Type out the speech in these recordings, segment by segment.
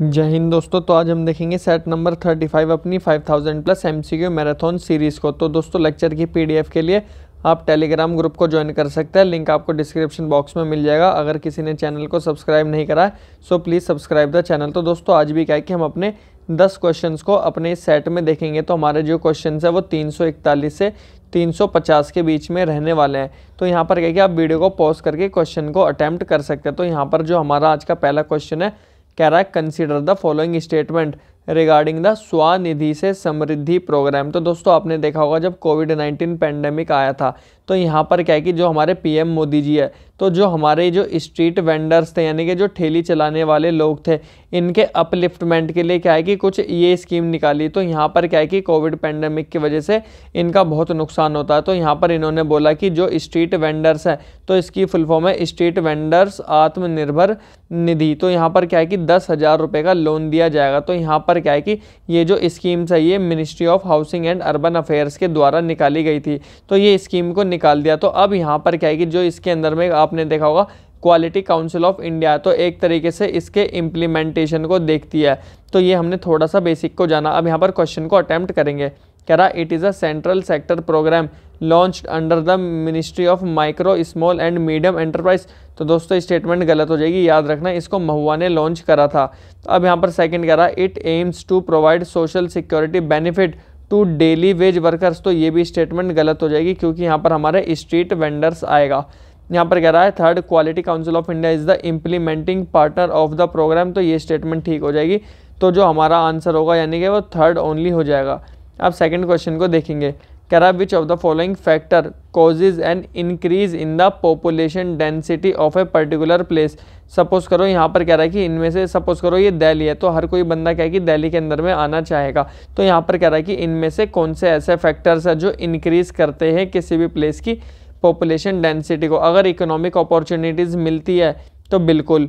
जय हिंद दोस्तों तो आज हम देखेंगे सेट नंबर 35 अपनी 5000 प्लस एमसीक्यू मैराथन सीरीज़ को तो दोस्तों लेक्चर की पीडीएफ के लिए आप टेलीग्राम ग्रुप को ज्वाइन कर सकते हैं लिंक आपको डिस्क्रिप्शन बॉक्स में मिल जाएगा अगर किसी ने चैनल को सब्सक्राइब नहीं करा so please subscribe the channel तो दोस्तों आज भी क्या है कि हम अपने दस क्वेश्चन को अपने सेट में देखेंगे तो हमारे जो क्वेश्चन है वो इकतालीस से 350 के बीच में रहने वाले हैं तो यहाँ पर क्या कि आप वीडियो को पॉज करके क्वेश्चन को अटैम्प्ट कर सकते हैं तो यहाँ पर जो हमारा आज का पहला क्वेश्चन है Carrack consider the following statement regarding the SVANidhi से समृद्धि प्रोग्राम तो दोस्तों आपने देखा होगा जब कोविड नाइन्टीन पेंडेमिक आया था तो यहाँ पर क्या है कि जो हमारे पीएम मोदी जी है तो जो हमारे जो स्ट्रीट वेंडर्स थे यानी कि जो ठेली चलाने वाले लोग थे इनके अपलिफ्टमेंट के लिए क्या है कि कुछ ये स्कीम निकाली तो यहाँ पर क्या है कि कोविड पेंडेमिक की वजह से इनका बहुत नुकसान होता है तो यहाँ पर इन्होंने बोला कि जो स्ट्रीट वेंडर्स है तो इसकी फुल फॉर्म है स्ट्रीट वेंडर्स आत्मनिर्भर निधि तो यहाँ पर क्या है कि दस हज़ार रुपये का लोन दिया जाएगा तो यहाँ पर पर क्या है कि ये जो स्कीम्स है ये ministry of housing and urban affairs के द्वारा निकाली गई थी तो ये स्कीम को निकाल दिया तो अब यहाँ पर क्या है कि जो इसके अंदर में आपने देखा होगा क्वालिटी काउंसिल ऑफ इंडिया तो एक तरीके से इसके इम्प्लीमेंटेशन को देखती है तो ये हमने थोड़ा सा बेसिक को जाना अब यहाँ पर क्वेश्चन को अटैम्प्ट करेंगे कह रहा it is a central sector program launch under the ministry of micro small and medium enterprise तो दोस्तों स्टेटमेंट गलत हो जाएगी याद रखना इसको महुआ ने लॉन्च करा था तो अब यहाँ पर सेकंड कह रहा it aims to provide social security benefit to daily wage workers तो ये भी स्टेटमेंट गलत हो जाएगी क्योंकि यहाँ पर हमारे स्ट्रीट वेंडर्स आएगा यहाँ पर कह रहा है third quality council of India is the implementing partner of the program तो ये स्टेटमेंट ठीक हो जाएगी तो जो हमारा आंसर होगा यानी कि वो थर्ड ओनली हो जाएगा अब सेकंड क्वेश्चन को देखेंगे करा which of the following factor causes an increase in the population density of a particular place suppose करो यहाँ पर कह रहा है कि इनमें से सपोज करो ये दिल्ली है तो हर कोई बंदा क्या है कि दिल्ली के अंदर में आना चाहेगा तो यहाँ पर कह रहा है कि इनमें से कौन से ऐसे फैक्टर्स हैं जो इंक्रीज करते हैं किसी भी प्लेस की पॉपुलेशन डेंसिटी को अगर इकोनॉमिक अपॉर्चुनिटीज़ मिलती है तो बिल्कुल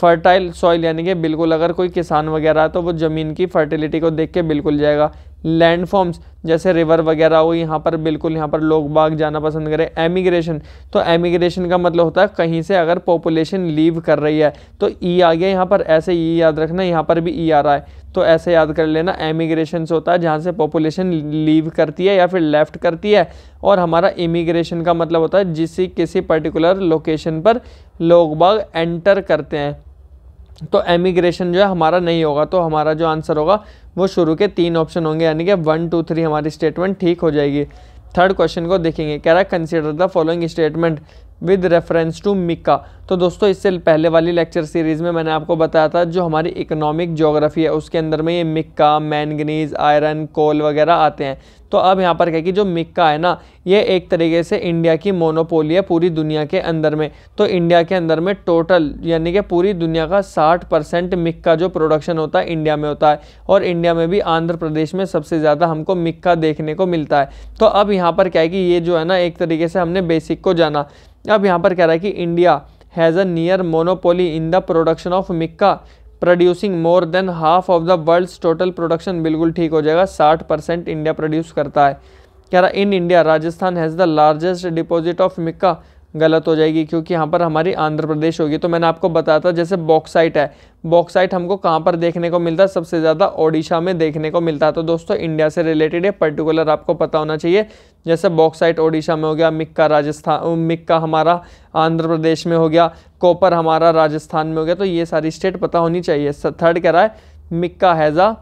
फर्टाइल सॉइल यानी कि बिल्कुल अगर कोई किसान वगैरह है तो वो ज़मीन की फर्टिलिटी को देख के बिल्कुल जाएगा लैंडफॉर्म्स जैसे रिवर वगैरह हो यहाँ पर बिल्कुल यहाँ पर लोग बाग जाना पसंद करें एमिग्रेशन तो एमिग्रेशन का मतलब होता है कहीं से अगर पॉपुलेशन लीव कर रही है तो ई e आ गया यहाँ पर ऐसे ई e याद रखना यहाँ पर भी ई e आ रहा है तो ऐसे याद कर लेना एमिग्रेशन होता है जहाँ से पॉपुलेशन लीव करती है या फिर लेफ्ट करती है और हमारा इमिग्रेशन का मतलब होता है जिस किसी पर्टिकुलर लोकेशन पर लोग बाग एंटर करते हैं तो एमिग्रेशन जो है हमारा नहीं होगा तो हमारा जो आंसर होगा वो शुरू के तीन ऑप्शन होंगे यानी कि वन टू थ्री हमारी स्टेटमेंट ठीक हो जाएगी थर्ड क्वेश्चन को देखेंगे कह रहा है consider the following statement with reference to mica तो दोस्तों इससे पहले वाली लेक्चर सीरीज़ में मैंने आपको बताया था जो हमारी इकोनॉमिक जोग्राफी है उसके अंदर में ये मिक्का मैंगनीज आयरन कोल वगैरह आते हैं तो अब यहाँ पर क्या कि जो मिक्का है ना ये एक तरीके से इंडिया की मोनोपोली है पूरी दुनिया के अंदर में तो इंडिया के अंदर में टोटल यानी कि पूरी दुनिया का साठ परसेंट मिक्का जो प्रोडक्शन होता है इंडिया में होता है और इंडिया में भी आंध्र प्रदेश में सबसे ज़्यादा हमको मिक्का देखने को मिलता है तो अब यहाँ पर क्या है कि ये जो है ना एक तरीके से हमने बेसिक को जाना अब यहाँ पर कह रहा है कि India has a near monopoly in the production of mica producing more than half of the world's total production बिल्कुल ठीक हो जाएगा 60 परसेंट इंडिया प्रोड्यूस करता है कह रहा in India Rajasthan has the largest deposit of mica गलत हो जाएगी क्योंकि यहाँ पर हमारी आंध्र प्रदेश होगी तो मैंने आपको बताया था जैसे बॉक्साइट है बॉक्साइट हमको कहाँ पर देखने को मिलता है सबसे ज़्यादा ओडिशा में देखने को मिलता है तो दोस्तों इंडिया से रिलेटेड है पर्टिकुलर आपको पता होना चाहिए जैसे बॉक्साइट ओडिशा में हो गया मिक्का राजस्थान मिक्का हमारा आंध्र प्रदेश में हो गया कॉपर हमारा राजस्थान में हो गया तो ये सारी स्टेट पता होनी चाहिए थर्ड कह रहा है mica has a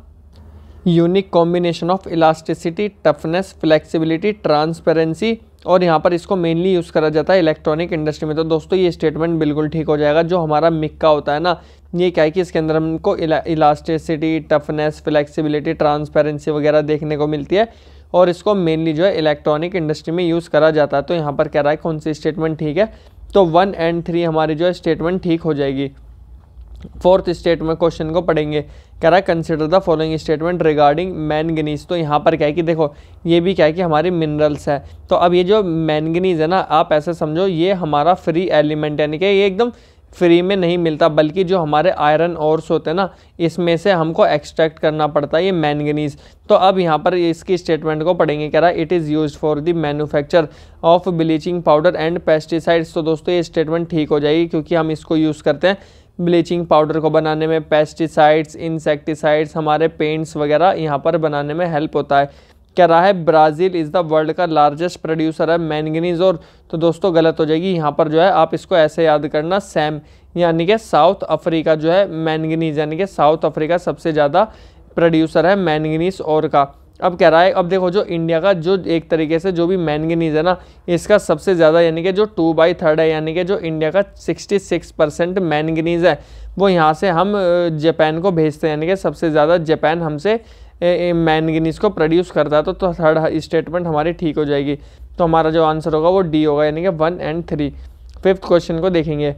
unique combination of elasticity toughness flexibility transparency और यहाँ पर इसको मेनली यूज़ करा जाता है इलेक्ट्रॉनिक इंडस्ट्री में तो दोस्तों ये स्टेटमेंट बिल्कुल ठीक हो जाएगा जो हमारा मिक्का होता है ना ये क्या है कि इसके अंदर हमको इलास्टिसिटी टफनेस फ्लेक्सिबिलिटी ट्रांसपेरेंसी वगैरह देखने को मिलती है और इसको मेनली जो है इलेक्ट्रॉनिक इंडस्ट्री में यूज़ करा जाता है तो यहाँ पर कह रहा है कौन सी स्टेटमेंट ठीक है तो वन एंड थ्री हमारी जो है स्टेटमेंट ठीक हो जाएगी फोर्थ स्टेटमेंट क्वेश्चन को पढ़ेंगे कह रहा है consider the following statement regarding manganese तो यहाँ पर क्या है कि देखो ये भी क्या है कि हमारी मिनरल्स है तो अब ये जो मैनगनीज है ना आप ऐसे समझो ये हमारा फ्री एलिमेंट यानी कि ये एकदम फ्री में नहीं मिलता बल्कि जो हमारे आयरन ओर्स होते हैं ना इसमें से हमको एक्सट्रैक्ट करना पड़ता है ये मैनगनीज तो अब यहाँ पर इसकी स्टेटमेंट को पढ़ेंगे कह रहा है it is use for the manufacture of bleaching powder and pesticides तो दोस्तों ये स्टेटमेंट ठीक हो जाएगी क्योंकि हम इसको यूज़ करते हैं ब्लीचिंग पाउडर को बनाने में पेस्टिसाइड्स इंसेक्टिसाइड्स हमारे पेंट्स वगैरह यहाँ पर बनाने में हेल्प होता है कह रहा है ब्राज़ील इज़ द वर्ल्ड का लार्जेस्ट प्रोड्यूसर है मैंगनीज और तो दोस्तों गलत हो जाएगी यहाँ पर जो है आप इसको ऐसे याद करना सैम यानी कि साउथ अफ्रीका जो है मैंगनीज यानी कि साउथ अफ्रीका सबसे ज़्यादा प्रोड्यूसर है मैंगनीज और का अब कह रहा है अब देखो जो इंडिया का जो एक तरीके से जो भी मैनगनीज है ना इसका सबसे ज़्यादा यानी कि जो टू बाई थर्ड है यानी कि जो इंडिया का 66 परसेंट मैनगनीज है वो यहाँ से हम जापान को भेजते हैं यानी कि सबसे ज़्यादा जापान हमसे मैनगनीज को प्रोड्यूस करता है तो, तो थर्ड स्टेटमेंट हमारी ठीक हो जाएगी तो हमारा जो आंसर होगा वो डी होगा यानी कि one and three fifth question को देखेंगे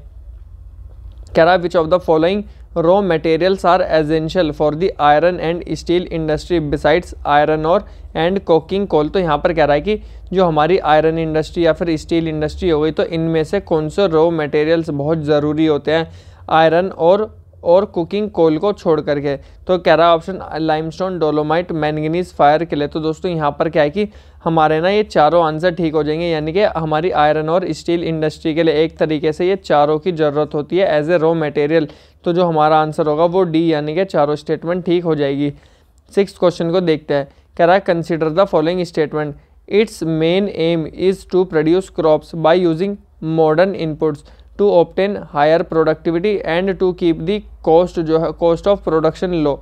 कह रहा है which of the following raw materials are essential for the iron and steel industry besides iron ore and coking coal तो यहाँ पर कह रहा है कि जो हमारी आयरन इंडस्ट्री या फिर स्टील इंडस्ट्री हो गई तो इनमें से कौन से रॉ मटेरियल्स बहुत ज़रूरी होते हैं आयरन और और कुकिंग कोल को छोड़ करके तो कह रहा है option limestone dolomite manganese fire के लिए तो दोस्तों यहाँ पर क्या है कि हमारे ना ये चारों आंसर ठीक हो जाएंगे यानी कि हमारी आयरन और स्टील इंडस्ट्री के लिए एक तरीके से ये चारों की ज़रूरत होती है एज ए रॉ मटेरियल तो जो हमारा आंसर होगा वो डी यानी कि चारों स्टेटमेंट ठीक हो जाएगी सिक्स क्वेश्चन को देखते हैं कह रहा है consider the following statement it's main aim is to produce crops by using modern inputs to obtain higher productivity and to keep the cost जो है cost of production low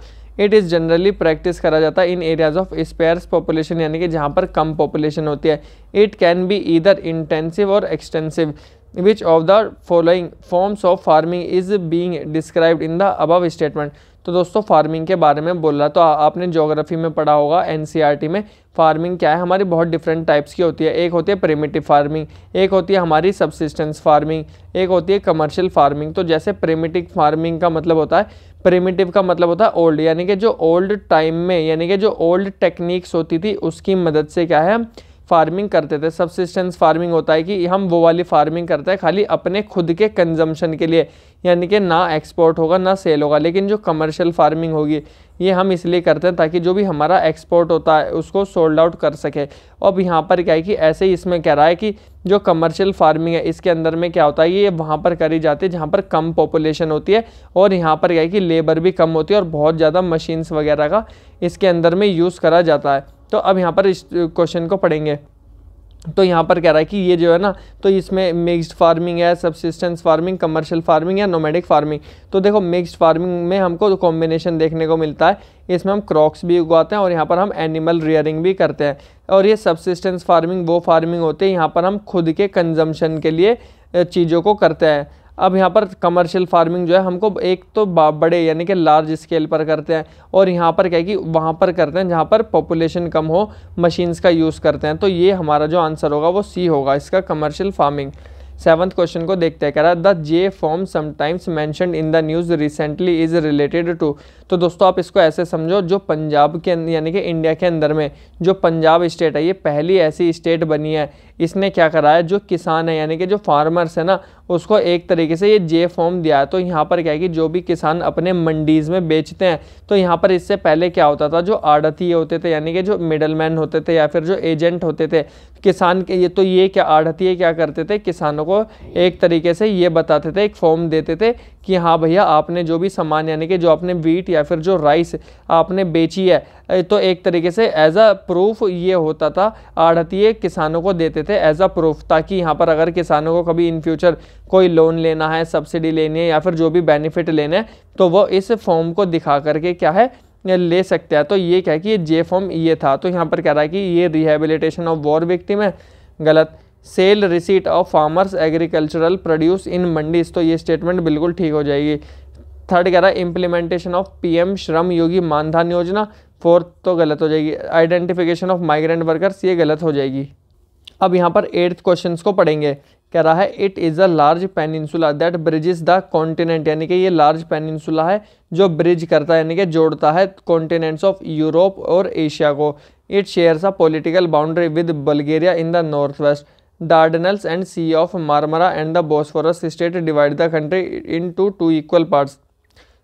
it is generally practice करा जाता है in areas of sparse population यानी कि जहाँ पर कम पॉपुलेशन होती है it can be either intensive और extensive which of the following forms of farming is being described in the above statement तो दोस्तों फार्मिंग के बारे में बोल रहा तो आ, आपने जोग्राफी में पढ़ा होगा एनसीईआरटी e में फार्मिंग क्या है हमारी बहुत डिफरेंट टाइप्स की होती है एक होती है प्रेमेटिव फार्मिंग एक होती है हमारी सबसिस्टेंस फार्मिंग एक होती है कमर्शियल फार्मिंग तो जैसे प्रेमेटिव फार्मिंग का मतलब होता है प्रेमेटिव का मतलब होता है ओल्ड यानी कि जो ओल्ड टाइम में यानी कि जो ओल्ड टेक्निक्स होती थी उसकी मदद से क्या है फार्मिंग करते थे सबसिस्टेंस फार्मिंग होता है कि हम वो वाली फार्मिंग करते हैं खाली अपने खुद के कंजम्पशन के लिए यानी कि ना एक्सपोर्ट होगा ना सेल होगा लेकिन जो कमर्शियल फार्मिंग होगी ये हम इसलिए करते हैं ताकि जो भी हमारा एक्सपोर्ट होता है उसको सोल्ड आउट कर सके अब यहाँ पर क्या है कि ऐसे ही इसमें कह रहा है कि जो कमर्शियल फार्मिंग है इसके अंदर में क्या होता है ये वहाँ पर करी जाती है जहाँ पर कम पॉपुलेशन होती है और यहाँ पर क्या है कि लेबर भी कम होती है और बहुत ज़्यादा मशीन्स वगैरह का इसके अंदर में यूज़ करा जाता है तो अब यहाँ पर इस क्वेश्चन को पढ़ेंगे तो यहाँ पर कह रहा है कि ये जो है ना तो इसमें मिक्सड फार्मिंग है सबसिस्टेंस फार्मिंग कमर्शियल फार्मिंग या नोमेडिक फार्मिंग तो देखो मिक्सड फार्मिंग में हमको कॉम्बिनेशन देखने को मिलता है इसमें हम क्रॉक्स भी उगाते हैं और यहाँ पर हम एनिमल रियरिंग भी करते हैं और ये सबसिस्टेंस फार्मिंग वो फार्मिंग होती है यहाँ पर हम खुद के कंजम्पन के लिए चीज़ों को करते हैं अब यहाँ पर कमर्शियल फार्मिंग जो है हमको एक तो बड़े यानी कि लार्ज स्केल पर करते हैं और यहाँ पर क्या है कि वहाँ पर करते हैं जहाँ पर पॉपुलेशन कम हो मशीन्स का यूज़ करते हैं तो ये हमारा जो आंसर होगा वो सी होगा इसका कमर्शियल फार्मिंग सेवंथ क्वेश्चन को देखते हैं कह रहा है the J form sometimes mentioned in the news recently is related to तो दोस्तों आप इसको ऐसे समझो जो पंजाब के अं-, यानी कि इंडिया के अंदर में जो पंजाब स्टेट है ये पहली ऐसी स्टेट बनी है इसने क्या करा है जो किसान है यानी कि जो फार्मर्स है ना उसको एक तरीके से ये जे फॉर्म दिया है तो यहाँ पर क्या है कि जो भी किसान अपने मंडीज़ में बेचते हैं तो यहाँ पर इससे पहले क्या होता था जो आड़ती होते थे यानी कि जो मिडलमैन होते थे या फिर जो एजेंट होते थे किसान के ये तो ये क्या आड़ती क्या करते थे किसानों को एक तरीके से ये बताते थे एक फॉर्म देते थे कि हाँ भैया आपने जो भी सामान यानी कि जो आपने वीट या फिर जो राइस आपने बेची है तो एक तरीके से एज अ प्रूफ ये होता था आढ़तीय किसानों को देते थे एज अ प्रूफ ताकि यहाँ पर अगर किसानों को कभी इन फ्यूचर कोई लोन लेना है सब्सिडी लेनी है या फिर जो भी बेनिफिट लेना है तो वो इस फॉर्म को दिखा करके क्या है ले सकते हैं तो ये क्या है कि ये जे फॉर्म ये था तो यहाँ पर कह रहा है कि ये रिहेबिलिटेशन ऑफ वॉर विक्टिम है गलत sale receipt of farmers agricultural produce in मंडीज तो ये स्टेटमेंट बिल्कुल ठीक हो जाएगी थर्ड कह रहा है इम्प्लीमेंटेशन ऑफ पीएम श्रम योगी मानधन योजना फोर्थ तो गलत हो जाएगी आइडेंटिफिकेशन ऑफ माइग्रेंट वर्कर्स ये गलत हो जाएगी अब यहाँ पर एट्थ क्वेश्चन को पढ़ेंगे कह रहा है it is a large peninsula that is the continent यानी कि ये लार्ज पेनिनसुला है जो ब्रिज करता है यानी कि जोड़ता है कॉन्टिनेंट्स ऑफ यूरोप और एशिया को it shares a political boundary with Bulgaria in the north west Dardanelles and Sea of Marmara and the Bosphorus divide divide the country into two equal parts.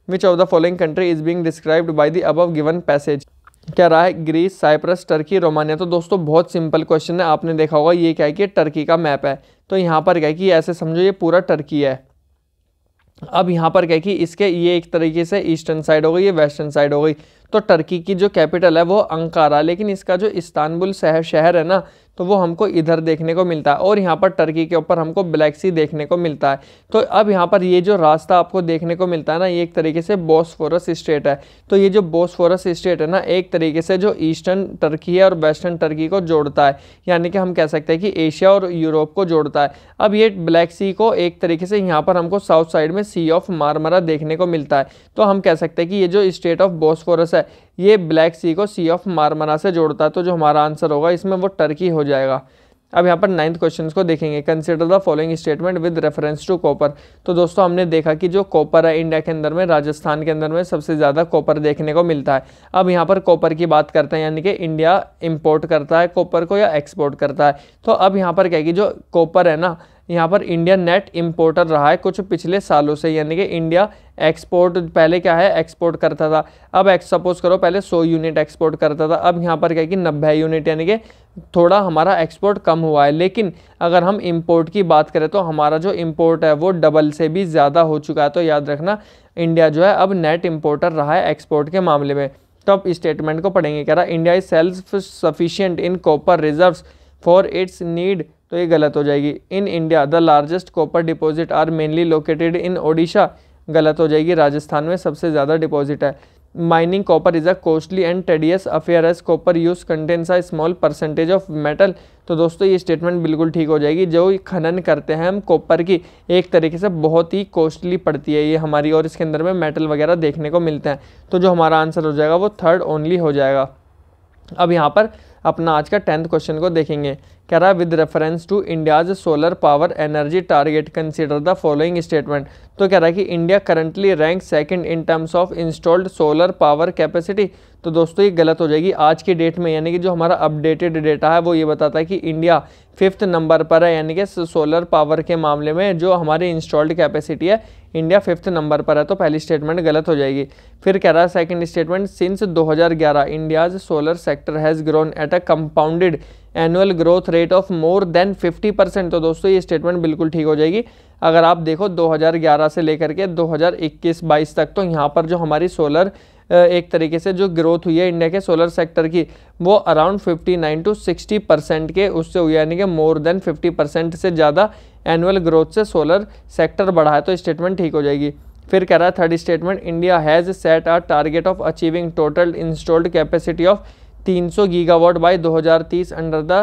Which of the following country is being described by the above given passage? क्या रहा है Greece Cyprus Turkey Romania तो दोस्तों बहुत simple question है आपने देखा होगा ये क्या है कि टर्की का मैप है तो यहाँ पर क्या है कि ऐसे समझो ये पूरा टर्की है अब यहाँ पर क्या है कि इसके ये एक तरीके से ईस्टर्न साइड हो गई ये वेस्टर्न साइड हो गई तो टर्की की जो कैपिटल है वो अंकारा लेकिन इसका जो इस्तानबुल शहर शहर है ना तो वो हमको इधर देखने को मिलता है और यहाँ पर टर्की के ऊपर हमको ब्लैक सी देखने को मिलता है तो अब यहाँ पर ये जो रास्ता आपको देखने को मिलता है ना ये एक तरीके से बोसफोरस स्टेट है तो ये जो बोसफोरस स्टेट है ना एक तरीके से जो ईस्टर्न टर्की है और वेस्टर्न टर्की को जोड़ता है यानी कि हम कह सकते हैं कि एशिया और यूरोप को जोड़ता है अब ये ब्लैक सी को एक तरीके से यहाँ पर हमको साउथ साइड में सी ऑफ मारमरा देखने को मिलता है तो हम कह सकते हैं कि ये जो स्टेट ऑफ बोसफोरस है ये ब्लैक सी को सी ऑफ मारमरा से जोड़ता है तो जो हमारा आंसर होगा इसमें वो टर्की हो जाएगा अब यहाँ पर नाइन्थ क्वेश्चन को देखेंगे consider the following statement with reference to copper तो दोस्तों हमने देखा कि जो कॉपर है इंडिया के अंदर में राजस्थान के अंदर में सबसे ज़्यादा कॉपर देखने को मिलता है अब यहाँ पर कॉपर की बात करते हैं यानी कि इंडिया इम्पोर्ट करता है कॉपर को या एक्सपोर्ट करता है तो अब यहाँ पर क्या कि जो कॉपर है ना यहाँ पर इंडिया नेट इम्पोर्टर रहा है कुछ पिछले सालों से यानी कि इंडिया एक्सपोर्ट पहले क्या है एक्सपोर्ट करता था अब एक्स सपोज करो पहले 100 यूनिट एक्सपोर्ट करता था अब यहाँ पर क्या है कि नब्बे यूनिट यानी कि थोड़ा हमारा एक्सपोर्ट कम हुआ है लेकिन अगर हम इम्पोर्ट की बात करें तो हमारा जो इम्पोर्ट है वो डबल से भी ज़्यादा हो चुका है तो याद रखना इंडिया जो है अब नेट इम्पोर्टर रहा है एक्सपोर्ट के मामले में तो अब स्टेटमेंट को पढ़ेंगे कह रहा India is self sufficient in copper reserve for its need तो ये गलत हो जाएगी in India the largest copper deposit are mainly located in Odisha गलत हो जाएगी राजस्थान में सबसे ज़्यादा डिपॉजिट है mining copper is a costly and tedious affair as copper use contains a small percentage of metal तो दोस्तों ये स्टेटमेंट बिल्कुल ठीक हो जाएगी जो खनन करते हैं हम कॉपर की एक तरीके से बहुत ही कॉस्टली पड़ती है ये हमारी और इसके अंदर में मेटल वगैरह देखने को मिलते हैं तो जो हमारा आंसर हो जाएगा वो थर्ड ओनली हो जाएगा अब यहाँ पर अपना आज का टेंथ क्वेश्चन को देखेंगे कह है with reference to India's solar power energy target consider the following statement तो कह रहा है कि India currently rank second in terms of installed solar power capacity तो दोस्तों ये गलत हो जाएगी आज की डेट में यानी कि जो हमारा अपडेटेड डेटा है वो ये बताता है कि इंडिया फिफ्थ नंबर पर है यानी कि सोलर पावर के मामले में जो हमारी इंस्टॉल्ड कैपेसिटी है इंडिया फिफ्थ नंबर पर है तो पहली स्टेटमेंट गलत हो जाएगी फिर कह रहा है second statement since 2011 India's solar sector has grown at a compounded annual growth rate of more than 50 percent तो दोस्तों ये स्टेटमेंट बिल्कुल ठीक हो जाएगी अगर आप देखो 2011 से लेकर के 2021-22 तक तो यहाँ पर जो हमारी सोलर एक तरीके से जो ग्रोथ हुई है इंडिया के सोलर सेक्टर की वो अराउंड 59 टू 60 परसेंट के उससे हुई यानी कि मोर देन 50 परसेंट से ज़्यादा एनुअल ग्रोथ से सोलर सेक्टर बढ़ा है तो स्टेटमेंट ठीक हो जाएगी फिर कह रहा है third statement India has set a target of achieving total installed capacity of 300 gigawatt by 2030 under the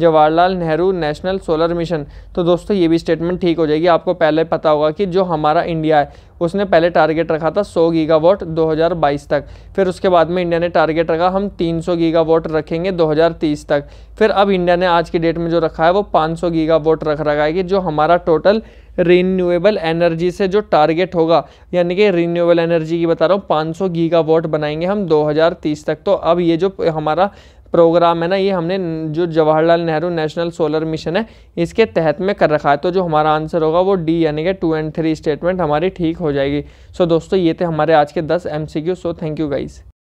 Jawaharlal Nehru national solar mission तो दोस्तों ये भी स्टेटमेंट ठीक हो जाएगी आपको पहले पता होगा कि जो हमारा इंडिया है उसने पहले टारगेट रखा था 100 गीगावाट 2022 तक फिर उसके बाद में इंडिया ने टारगेट रखा हम 300 गीगावाट रखेंगे 2030 तक फिर अब इंडिया ने आज की डेट में जो रखा है वो 500 गीगावाट रख रखा है कि जो हमारा टोटल रीन्यूएबल एनर्जी से जो टारगेट होगा यानी कि रीन्यूएबल एनर्जी की बता रहा हूँ 500 गीगावाट बनाएंगे हम 2030 तक तो अब ये जो हमारा प्रोग्राम है ना ये हमने जो Jawaharlal Nehru national solar mission है इसके तहत में कर रखा है तो जो हमारा आंसर होगा वो डी यानी कि टू एंड थ्री स्टेटमेंट हमारी ठीक हो जाएगी सो दोस्तों ये थे हमारे आज के दस एम सो थैंक यू गाइज़